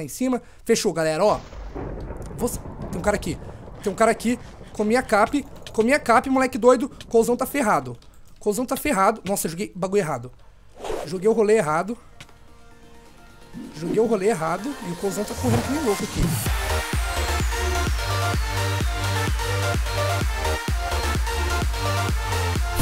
lá em cima. Fechou, galera, ó. Você... Tem um cara aqui. Tem um cara aqui. Comi a cap. Comi a cap, moleque doido. Cozão tá ferrado. Cozão tá ferrado. Nossa, joguei bagulho errado. Joguei o rolê errado. Joguei o rolê errado. E o Cozão tá correndo que nem louco aqui.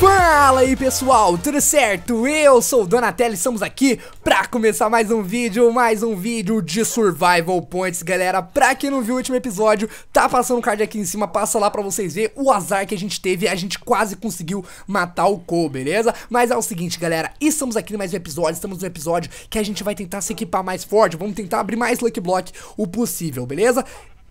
Fala aí pessoal, tudo certo? Eu sou o Donatelli, estamos aqui pra começar mais um vídeo, mais um vídeo de Survival Points Galera, pra quem não viu o último episódio, tá passando o card aqui em cima, passa lá pra vocês verem o azar que a gente teve A gente quase conseguiu matar o Cole, beleza? Mas é o seguinte galera, estamos aqui em mais um episódio, estamos no episódio que a gente vai tentar se equipar mais forte Vamos tentar abrir mais Lucky Block o possível, beleza?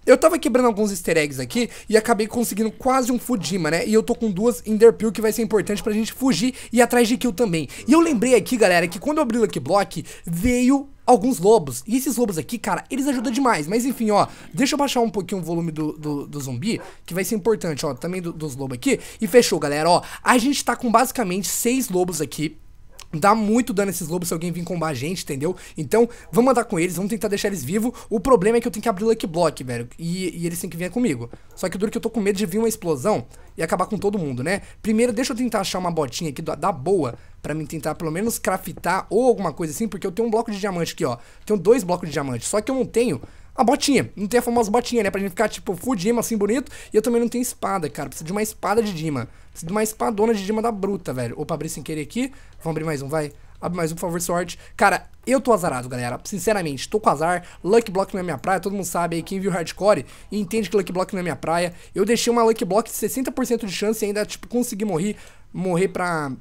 Eu tava quebrando alguns easter eggs aqui e acabei conseguindo quase um Fujima, né? E eu tô com duas Enderpeel que vai ser importante pra gente fugir e ir atrás de kill também. E eu lembrei aqui, galera, que quando eu abri o Lucky Block, veio alguns lobos. E esses lobos aqui, cara, eles ajudam demais. Mas enfim, ó, deixa eu baixar um pouquinho o volume do, do, do zumbi, que vai ser importante, ó, também do, dos lobos aqui. E fechou, galera, ó. A gente tá com basicamente seis lobos aqui Dá muito dano esses lobos se alguém vir combar a gente, entendeu? Então, vamos andar com eles, vamos tentar deixar eles vivos. O problema é que eu tenho que abrir o Lucky Block, velho. E, e eles têm que vir comigo. Só que o duro é que eu tô com medo de vir uma explosão e acabar com todo mundo, né? Primeiro, deixa eu tentar achar uma botinha aqui da, da boa pra mim tentar pelo menos craftar ou alguma coisa assim, porque eu tenho um bloco de diamante aqui, ó. Tenho dois blocos de diamante, só que eu não tenho a botinha. Não tem a famosa botinha, né? Pra gente ficar, tipo, full Dima, assim, bonito. E eu também não tenho espada, cara. Preciso de uma espada de Dima. Preciso de uma espadona de Dima da bruta, velho. Opa, abri sem querer aqui. Vamos abrir mais um, vai. Abre mais um, por favor, sorte. Cara, eu tô azarado, galera. Sinceramente, tô com azar. Lucky Block não é minha praia. Todo mundo sabe aí, quem viu Hardcore e entende que Lucky Block não é minha praia. Eu deixei uma Lucky Block de 60% de chance e ainda, tipo, consegui morrer. Morrer pra,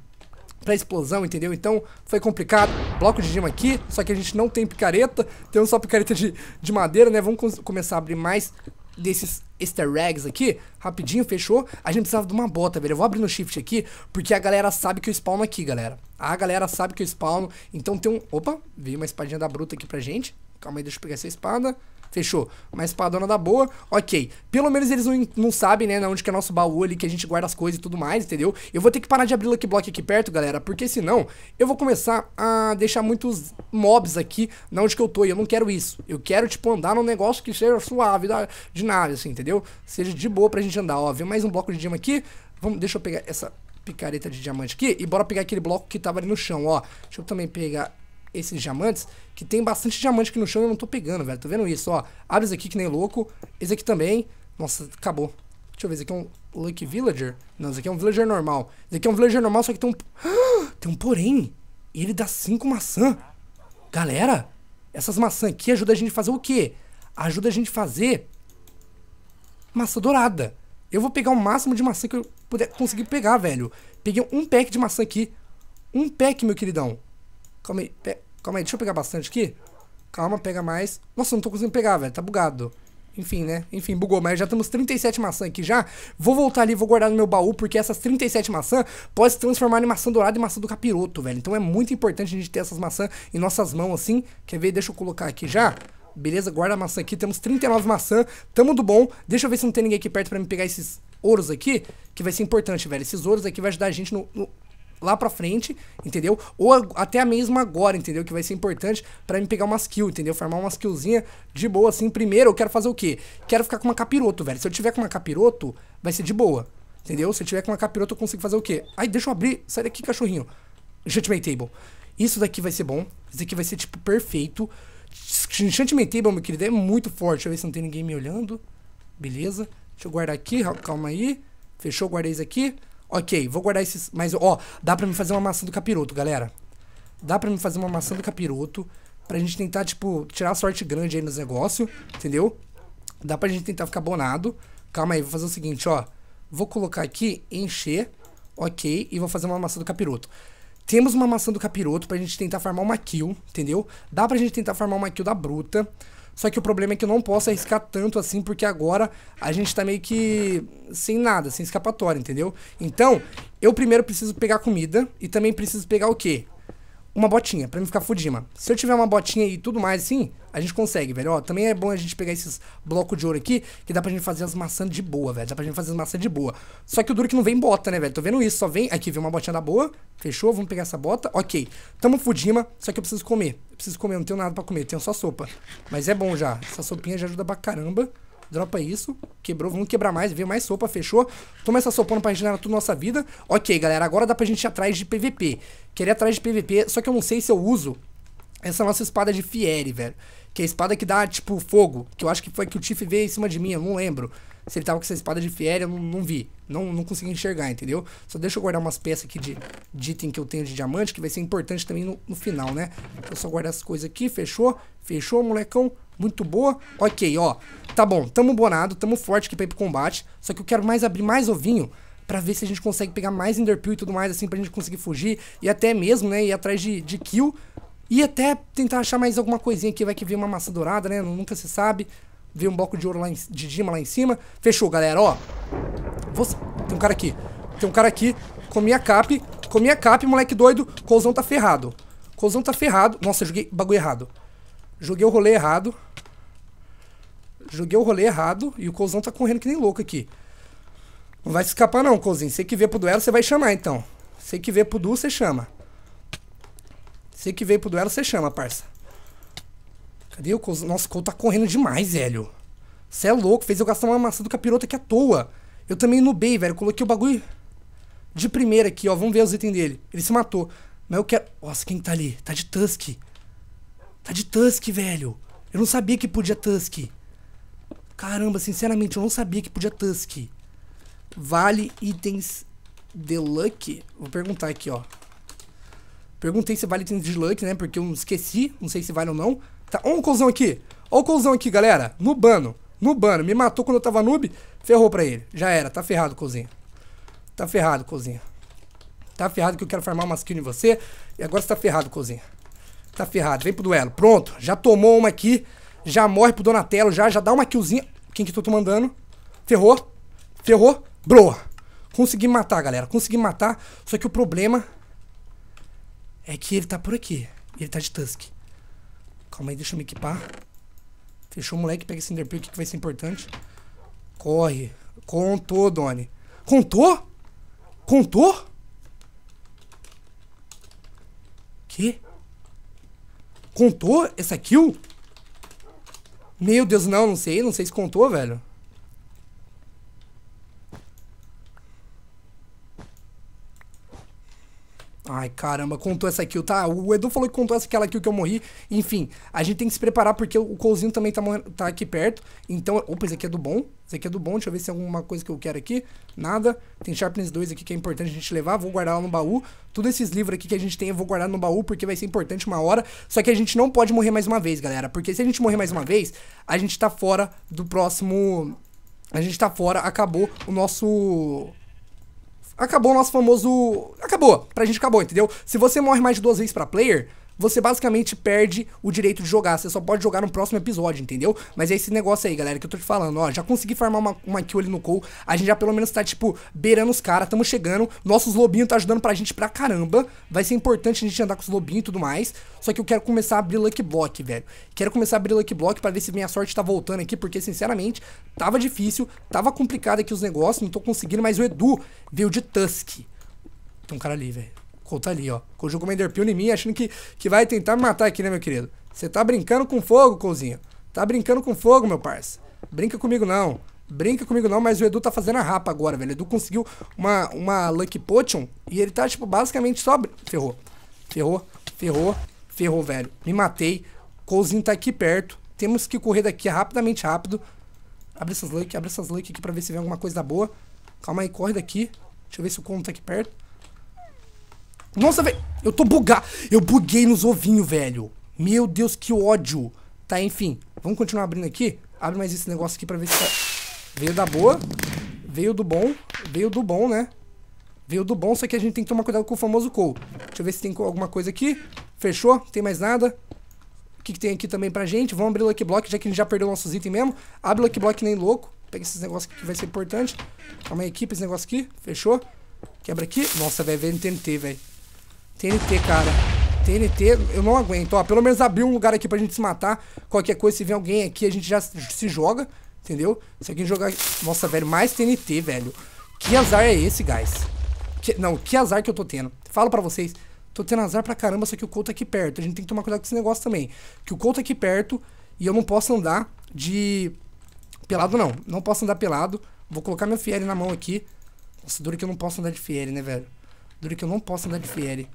pra explosão, entendeu? Então foi complicado. Bloco de gema aqui, só que a gente não tem picareta, temos só picareta de, de madeira, né? Vamos começar a abrir mais desses easter eggs aqui, rapidinho, fechou. A gente precisava de uma bota, velho. Eu vou abrir no shift aqui, porque a galera sabe que eu spawno aqui, galera. A galera sabe que eu spawno, então tem um... Opa, veio uma espadinha da bruta aqui pra gente. Calma aí, deixa eu pegar essa espada. Fechou. Uma espadona da boa, ok. Pelo menos eles não, não sabem, né, onde que é nosso baú ali, que a gente guarda as coisas e tudo mais, entendeu? Eu vou ter que parar de abrir Lucky Block aqui perto, galera, porque senão eu vou começar a deixar muitos mobs aqui na onde que eu tô, e eu não quero isso. Eu quero, tipo, andar num negócio que seja suave da, de nave, assim, entendeu? Seja de boa pra gente andar, ó. Vem mais um bloco de diamante aqui. Vamos, deixa eu pegar essa picareta de diamante aqui e bora pegar aquele bloco que tava ali no chão, ó. Deixa eu também pegar esses diamantes, que tem bastante diamante aqui no chão e eu não tô pegando, velho. tô tá vendo isso, ó? Abre esse aqui que nem louco. Esse aqui também. Nossa, acabou. Deixa eu ver, esse aqui é um Lucky Villager? Não, esse aqui é um Villager normal. Esse aqui é um Villager normal, só que tem um... Ah, tem um porém. E ele dá cinco maçã. Galera, essas maçãs aqui ajudam a gente a fazer o quê? Ajuda a gente a fazer... Maçã dourada. Eu vou pegar o máximo de maçã que eu puder conseguir pegar, velho. Peguei um pack de maçã aqui. Um pack, meu queridão. Calma aí. Calma aí, deixa eu pegar bastante aqui. Calma, pega mais. Nossa, não tô conseguindo pegar, velho. Tá bugado. Enfim, né? Enfim, bugou, mas já temos 37 maçã aqui já. Vou voltar ali, vou guardar no meu baú, porque essas 37 maçã pode se transformar em maçã dourada e maçã do capiroto, velho. Então é muito importante a gente ter essas maçã em nossas mãos, assim. Quer ver? Deixa eu colocar aqui já. Beleza, guarda a maçã aqui. Temos 39 maçã. Tamo do bom. Deixa eu ver se não tem ninguém aqui perto pra me pegar esses ouros aqui, que vai ser importante, velho. Esses ouros aqui vai ajudar a gente no, no lá pra frente, entendeu? Ou até mesmo agora, entendeu? Que vai ser importante para me pegar uma skill, entendeu? Farmar uma skillzinha de boa, assim. Primeiro, eu quero fazer o quê? Quero ficar com uma capiroto, velho. Se eu tiver com uma capiroto, vai ser de boa, entendeu? Se eu tiver com uma capiroto, eu consigo fazer o quê? Ai, deixa eu abrir. Sai daqui, cachorrinho. Judgment Table. Isso daqui vai ser bom. Isso daqui vai ser, tipo, perfeito. Enchantment Table, meu querido, é muito forte. Deixa eu ver se não tem ninguém me olhando. Beleza. Deixa eu guardar aqui, calma aí. Fechou, guardei isso aqui. Ok, vou guardar esses... Mas, ó, dá pra me fazer uma maçã do capiroto, galera. Dá pra me fazer uma maçã do capiroto. Pra gente tentar, tipo, tirar a sorte grande aí nos negócios, entendeu? Dá pra gente tentar ficar bonado. Calma aí, vou fazer o seguinte, ó. Vou colocar aqui, encher, ok, e vou fazer uma maçã do capiroto. Temos uma maçã do capiroto pra gente tentar farmar uma kill, entendeu? Dá pra gente tentar farmar uma kill da bruta. Só que o problema é que eu não posso arriscar tanto assim, porque agora a gente tá meio que sem nada, sem escapatória, entendeu? Então, eu primeiro preciso pegar comida e também preciso pegar o quê? uma botinha, pra mim ficar fudima. Se eu tiver uma botinha e tudo mais assim, a gente consegue, velho. Ó, também é bom a gente pegar esses blocos de ouro aqui, que dá pra gente fazer as maçãs de boa, velho. Dá pra gente fazer as maçãs de boa. Só que o duro é que não vem bota, né, velho? Tô vendo isso, só vem... Aqui, vem uma botinha da boa. Fechou, vamos pegar essa bota. Ok. Tamo fudima. só que eu preciso comer. Eu preciso comer, eu não tenho nada pra comer, tenho só sopa. Mas é bom já. Essa sopinha já ajuda pra caramba dropa isso, quebrou, vamos quebrar mais, ver mais sopa, fechou. Toma essa sopona pra gerar tudo nossa vida. Ok, galera, agora dá pra gente ir atrás de PVP. Queria atrás de PVP, só que eu não sei se eu uso essa nossa espada de Fieri, velho. Que é a espada que dá, tipo, fogo. Que eu acho que foi que o Tiff veio em cima de mim, eu não lembro. Se ele tava com essa espada de Fieri, eu não, não vi. Não, não consegui enxergar, entendeu? Só deixa eu guardar umas peças aqui de, de item que eu tenho de diamante, que vai ser importante também no, no final, né? Então só guardar as coisas aqui, fechou? Fechou, molecão? muito boa. Ok, ó. Tá bom, tamo bonado, tamo forte aqui pra ir pro combate. Só que eu quero mais abrir mais ovinho pra ver se a gente consegue pegar mais Enderpeel e tudo mais, assim, pra gente conseguir fugir. E até mesmo, né, ir atrás de, de kill. E até tentar achar mais alguma coisinha aqui. Vai que vem uma massa dourada, né? Nunca se sabe. Vem um bloco de ouro lá em, de Dima lá em cima. Fechou, galera, ó. Vou... Tem um cara aqui. Tem um cara aqui. Comi a cap. Comi a cap, moleque doido. cozão tá ferrado. cozão tá ferrado. Nossa, joguei bagulho errado. Joguei o rolê errado. Joguei o rolê errado e o Couzão tá correndo que nem louco aqui. Não vai se escapar não, Couzinho. Você que vê pro duelo, você vai chamar então. Você que vê pro Duelo você chama. Você que veio pro duelo, você chama, parça. Cadê o Couzão? Nossa, o Couzão tá correndo demais, velho. Você é louco, fez eu gastar uma maçã do capiroto aqui à toa. Eu também nubei, velho. Coloquei o bagulho de primeira aqui, ó. Vamos ver os itens dele. Ele se matou. Mas eu quero... Nossa, quem tá ali? Tá de Tusk. Tá de Tusk, velho. Eu não sabia que podia Tusk. Caramba, sinceramente, eu não sabia que podia Tusk. Vale itens de Luck? Vou perguntar aqui, ó. Perguntei se vale itens de Luck, né? Porque eu esqueci, não sei se vale ou não. Tá, ó o um colzão aqui. Ó o um colzão aqui, galera. Nubano. Nubano. Me matou quando eu tava noob. Ferrou pra ele. Já era. Tá ferrado, cozinha. Tá ferrado, cozinha. Tá ferrado que eu quero farmar uma skill em você. E agora você tá ferrado, cozinha. Tá ferrado. Vem pro duelo. Pronto. Já tomou uma aqui. Já morre pro Donatello, já, já dá uma killzinha. Quem que eu tô mandando? Ferrou. Ferrou. bro Consegui matar, galera. Consegui matar. Só que o problema é que ele tá por aqui. Ele tá de Tusk. Calma aí, deixa eu me equipar. Fechou o moleque, pega esse Enderpeel que vai ser importante. Corre. Contou, Doni. Contou? Contou? Que? Contou essa kill? Meu Deus, não, não sei, não sei se contou, velho. Ai, caramba, contou essa kill, tá? O Edu falou que contou essa aquela kill que eu morri. Enfim, a gente tem que se preparar porque o Couzinho também tá, tá aqui perto. Então, opa, esse aqui é do bom. Esse aqui é do bom, deixa eu ver se tem alguma coisa que eu quero aqui. Nada. Tem Sharpness 2 aqui que é importante a gente levar, vou guardar lá no baú. Todos esses livros aqui que a gente tem eu vou guardar no baú porque vai ser importante uma hora. Só que a gente não pode morrer mais uma vez, galera. Porque se a gente morrer mais uma vez, a gente tá fora do próximo... A gente tá fora, acabou o nosso acabou o nosso famoso. Acabou. Pra gente acabou, entendeu? Se você morre mais de duas vezes pra player, você basicamente perde o direito de jogar. Você só pode jogar no próximo episódio, entendeu? Mas é esse negócio aí, galera, que eu tô te falando. Ó, já consegui farmar uma, uma kill ali no call. A gente já pelo menos tá, tipo, beirando os caras. Tamo chegando. Nossos lobinhos tá ajudando pra gente pra caramba. Vai ser importante a gente andar com os lobinhos e tudo mais. Só que eu quero começar a abrir Lucky Block, velho. Quero começar a abrir Lucky Block pra ver se minha sorte tá voltando aqui. Porque, sinceramente, tava difícil. Tava complicado aqui os negócios. Não tô conseguindo. Mas o Edu veio de Tusk. Tem um cara ali, velho. Couto ali, ó. Conjugou uma Enderpeel em mim, achando que, que vai tentar me matar aqui, né, meu querido? Você tá brincando com fogo, Cozinho? Tá brincando com fogo, meu parça. Brinca comigo, não. Brinca comigo não, mas o Edu tá fazendo a rapa agora, velho. O Edu conseguiu uma, uma Lucky Potion e ele tá, tipo, basicamente só... Ferrou. Ferrou. Ferrou. Ferrou, velho. Me matei. Cozinho tá aqui perto. Temos que correr daqui rapidamente, rápido. Abre essas Lucky, abre essas Lucky aqui pra ver se vem alguma coisa boa. Calma aí, corre daqui. Deixa eu ver se o Conto tá aqui perto. Nossa, velho. Eu tô bugado. Eu buguei nos ovinhos, velho. Meu Deus, que ódio. Tá, enfim. Vamos continuar abrindo aqui? Abre mais esse negócio aqui pra ver se tá... Veio da boa. Veio do bom. Veio do bom, né? Veio do bom, só que a gente tem que tomar cuidado com o famoso Cole. Deixa eu ver se tem alguma coisa aqui. Fechou? Tem mais nada? O que, que tem aqui também pra gente? Vamos abrir o Lucky Block, já que a gente já perdeu nossos itens mesmo. Abre o Lucky Block nem louco. Pega esses negócios aqui que vai ser importante. Calma aí, equipe, esse negócio aqui. Fechou? Quebra aqui. Nossa, velho, veio TNT, velho. TNT, cara. TNT, eu não aguento. Ó, pelo menos abrir um lugar aqui pra gente se matar. Qualquer coisa, se vem alguém aqui, a gente já se joga. Entendeu? Se alguém jogar... Nossa, velho, mais TNT, velho. Que azar é esse, guys? Que... Não, que azar que eu tô tendo. Falo pra vocês. Tô tendo azar pra caramba, só que o Colt tá aqui perto. A gente tem que tomar cuidado com esse negócio também. Que o Colt tá aqui perto e eu não posso andar de... Pelado não. Não posso andar pelado. Vou colocar meu Fieri na mão aqui. Nossa, dura que eu não posso andar de Fieri, né, velho? Dura que eu não posso andar de Fieri.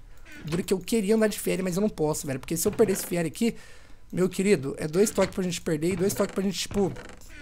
Duro que eu queria andar de férias mas eu não posso, velho. Porque se eu perder esse férias aqui, meu querido, é dois toques pra gente perder e dois toques pra gente, tipo,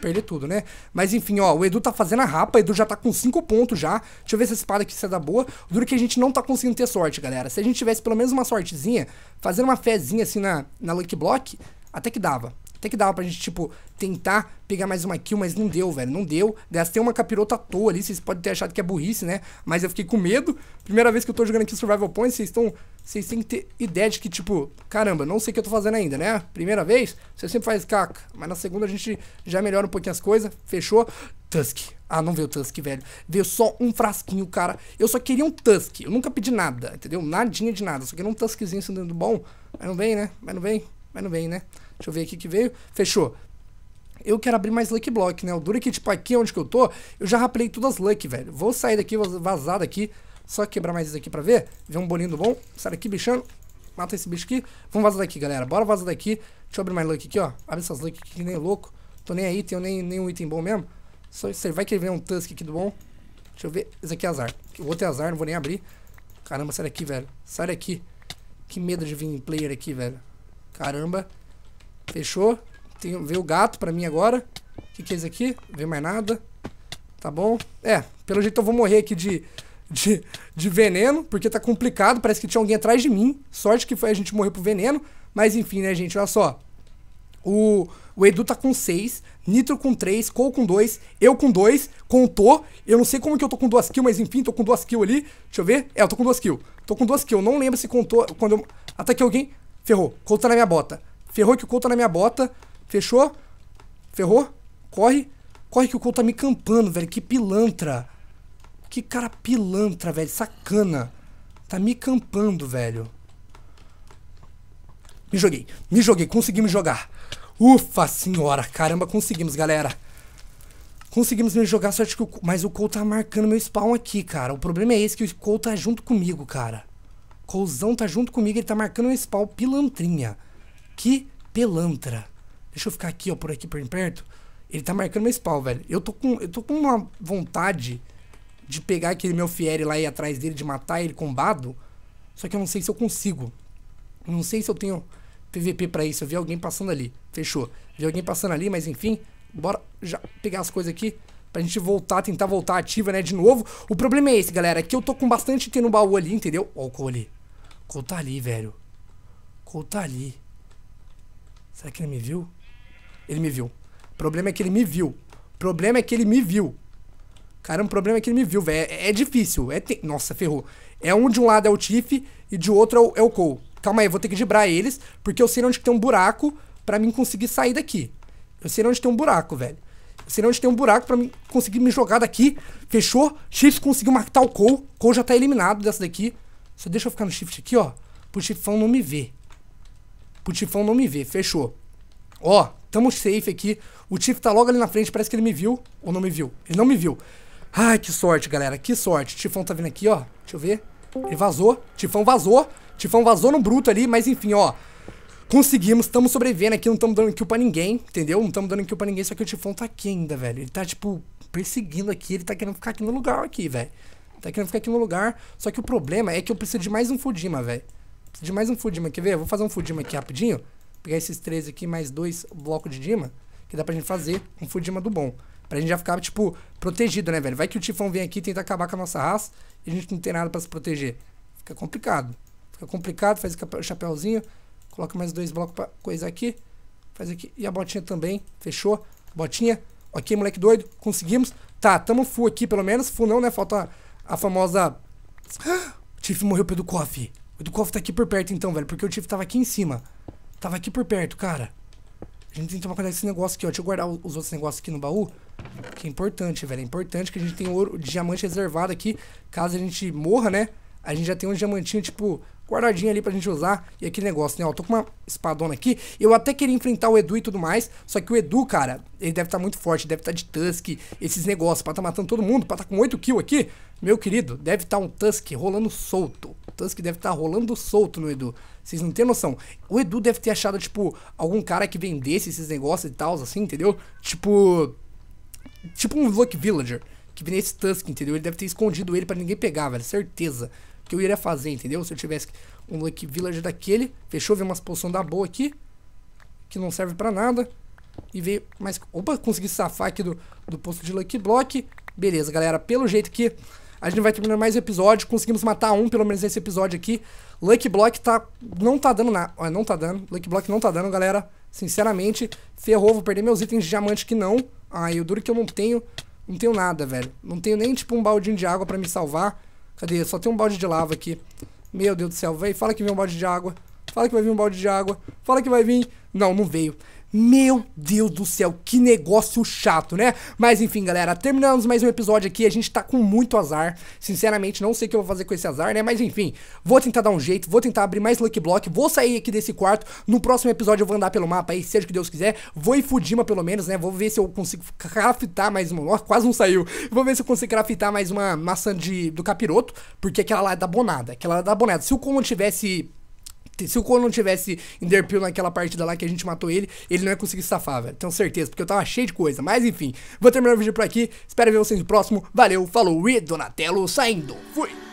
perder tudo, né? Mas enfim, ó, o Edu tá fazendo a rapa, o Edu já tá com cinco pontos já. Deixa eu ver se essa espada aqui se é da boa. duro é que a gente não tá conseguindo ter sorte, galera. Se a gente tivesse pelo menos uma sortezinha, fazendo uma fezinha assim na, na Lucky Block, até que dava. Até que dava pra gente, tipo, tentar pegar mais uma kill, mas não deu, velho. Não deu. Gastei uma capirota à toa ali. Vocês podem ter achado que é burrice, né? Mas eu fiquei com medo. Primeira vez que eu tô jogando aqui Survival Point, vocês estão. Vocês têm que ter ideia de que, tipo, caramba, não sei o que eu tô fazendo ainda, né? Primeira vez, você sempre faz caca. Mas na segunda a gente já melhora um pouquinho as coisas. Fechou? Tusk. Ah, não veio Tusk, velho. Veio só um frasquinho, cara. Eu só queria um Tusk. Eu nunca pedi nada, entendeu? Nadinha de nada. Só queria um Tuskzinho sendo bom. Mas não vem, né? Mas não vem. Mas não vem, né? Deixa eu ver aqui que veio. Fechou. Eu quero abrir mais Lucky Block, né? O duro aqui é que, tipo, aqui onde que eu tô, eu já rapelei todas as Lucky, velho. Vou sair daqui, vou vazar daqui. Só quebrar mais isso aqui pra ver. Ver um bolinho do bom. Sai daqui, bichão. Mata esse bicho aqui. Vamos vazar daqui, galera. Bora vazar daqui. Deixa eu abrir mais Lucky aqui, ó. Abre essas Lucky aqui que nem louco. Tô nem aí, tenho nem, nenhum item bom mesmo. Só você vai querer ver um Tusk aqui do bom. Deixa eu ver. Esse aqui é azar. O outro é azar, não vou nem abrir. Caramba, sai daqui, velho. Sai daqui. Que medo de vir em player aqui, velho. Caramba. Fechou. Tem, veio o gato pra mim agora. O que, que é isso aqui? Não veio mais nada. Tá bom? É, pelo jeito eu vou morrer aqui de, de, de veneno, porque tá complicado. Parece que tinha alguém atrás de mim. Sorte que foi a gente morrer pro veneno. Mas enfim, né, gente? Olha só. O, o Edu tá com 6, Nitro com 3, Cole com 2, eu com 2, contou. Eu não sei como que eu tô com 2 kills, mas enfim, tô com 2 kills ali. Deixa eu ver. É, eu tô com 2 kills. Tô com 2 kills. Não lembro se contou quando eu. Ataquei alguém. Ferrou. Couto tá na minha bota. Ferrou que o Couto tá na minha bota. Fechou? Ferrou? Corre. Corre que o Couto tá me campando, velho. Que pilantra. Que cara pilantra, velho. Sacana. Tá me campando, velho. Me joguei. Me joguei. Consegui me jogar. Ufa senhora. Caramba, conseguimos, galera. Conseguimos me jogar, Só que o... Mas o Cole tá marcando meu spawn aqui, cara. O problema é esse, que o Cole tá junto comigo, cara. Cousão tá junto comigo, ele tá marcando um spawn pilantrinha. Que pelantra. Deixa eu ficar aqui, ó, por aqui, por perto. Ele tá marcando uma spawn, velho. Eu tô com, eu tô com uma vontade de pegar aquele meu Fiere lá e ir atrás dele, de matar ele combado. Só que eu não sei se eu consigo. Não sei se eu tenho PVP pra isso. Eu vi alguém passando ali. Fechou. Vi alguém passando ali, mas enfim. Bora já pegar as coisas aqui pra gente voltar, tentar voltar ativa, né, de novo. O problema é esse, galera, que eu tô com bastante item no baú ali, entendeu? Ó o ali. Cole tá ali, velho. Cole tá ali. Será que ele me viu? Ele me viu. Problema é que ele me viu. Problema é que ele me viu. Caramba, o problema é que ele me viu, velho. É, é, difícil. É te... Nossa, ferrou. É um de um lado é o Tiff e de outro é o, é o Cole. Calma aí, vou ter que dibrar eles, porque eu sei onde tem um buraco pra mim conseguir sair daqui. Eu sei onde tem um buraco, velho. Eu sei onde tem um buraco pra mim conseguir me jogar daqui. Fechou? Chiefs conseguiu matar o Cole. Cole já tá eliminado dessa daqui. Só deixa eu ficar no shift aqui, ó. Pro chifão não me ver. Pro chifão não me ver. Fechou. Ó, tamo safe aqui. O Tifão tá logo ali na frente. Parece que ele me viu. Ou não me viu? Ele não me viu. Ai, que sorte, galera. Que sorte. Tifão tá vindo aqui, ó. Deixa eu ver. Ele vazou. Tifão vazou. Tifão vazou no bruto ali. Mas enfim, ó. Conseguimos, estamos sobrevivendo aqui, não estamos dando kill pra ninguém, entendeu? Não estamos dando kill pra ninguém, só que o Tifão tá aqui ainda, velho. Ele tá, tipo, perseguindo aqui, ele tá querendo ficar aqui no lugar aqui, velho. Tá querendo ficar aqui no lugar. Só que o problema é que eu preciso de mais um Fudima, velho. Preciso de mais um Fudima. Quer ver? Eu vou fazer um Fudima aqui rapidinho. Pegar esses três aqui, mais dois blocos de Dima. Que dá pra gente fazer um Fudima do bom. Pra gente já ficar, tipo, protegido, né, velho? Vai que o Tifão vem aqui e tenta acabar com a nossa raça. E a gente não tem nada pra se proteger. Fica complicado. Fica complicado. Faz o chapéuzinho. Coloca mais dois blocos pra coisa aqui. Faz aqui. E a botinha também. Fechou? Botinha. Ok, moleque doido. Conseguimos. Tá, tamo full aqui, pelo menos. Full não, né? Falta a famosa. o ah, Tiff morreu pelo Koff. O do tá aqui por perto então, velho. Porque o Tiff tava aqui em cima. Tava aqui por perto, cara. A gente tem que tomar cuidado com esse negócio aqui, ó. Deixa eu guardar os outros negócios aqui no baú. Que é importante, velho. É importante que a gente tenha ouro, diamante reservado aqui. Caso a gente morra, né? A gente já tem um diamantinho, tipo, guardadinho ali pra gente usar. E aquele negócio, né? Ó, tô com uma espadona aqui. Eu até queria enfrentar o Edu e tudo mais. Só que o Edu, cara, ele deve estar tá muito forte. Deve estar tá de Tusk, esses negócios. Pra tá matando todo mundo, pra tá com 8 kills aqui. Meu querido, deve estar tá um Tusk rolando solto. O Tusk deve estar tá rolando solto no Edu. Vocês não têm noção. O Edu deve ter achado, tipo, algum cara que vendesse esses negócios e tal, assim, entendeu? Tipo. Tipo um Luck Villager. Que vinha esse Tusk, entendeu? Ele deve ter escondido ele para ninguém pegar, velho. Certeza. Que eu iria fazer, entendeu? Se eu tivesse um Luck Villager daquele. Fechou? Veio umas poções da boa aqui. Que não serve para nada. E veio. Mas. Opa, consegui safar aqui do, do posto de Lucky Block. Beleza, galera. Pelo jeito que. A gente vai terminar mais episódio. Conseguimos matar um, pelo menos, nesse episódio aqui. Lucky Block tá... Não tá dando nada. Não tá dando. Lucky Block não tá dando, galera. Sinceramente. Ferrou. Vou perder meus itens de diamante que não. Ai, ah, o duro que eu não tenho... Não tenho nada, velho. Não tenho nem, tipo, um baldinho de água pra me salvar. Cadê? Só tem um balde de lava aqui. Meu Deus do céu, velho. Fala que vem um balde de água. Fala que vai vir um balde de água. Fala que vai vir. Não, não veio. Meu Deus do céu, que negócio chato, né? Mas enfim, galera, terminamos mais um episódio aqui. A gente tá com muito azar. Sinceramente, não sei o que eu vou fazer com esse azar, né? Mas enfim, vou tentar dar um jeito, vou tentar abrir mais Lucky Block, vou sair aqui desse quarto. No próximo episódio eu vou andar pelo mapa aí, seja o que Deus quiser. Vou em Fudima pelo menos, né? Vou ver se eu consigo craftar mais uma. Ó, quase não saiu. Vou ver se eu consigo craftar mais uma maçã de, do capiroto, porque aquela lá é da bonada. Aquela lá é da bonada. Se o Como tivesse se o Conan não tivesse Enderpeel naquela partida lá que a gente matou ele, ele não ia conseguir safar, velho. Tenho certeza, porque eu tava cheio de coisa. Mas enfim, vou terminar o vídeo por aqui. Espero ver vocês no próximo. Valeu, falou e Donatello saindo. Fui!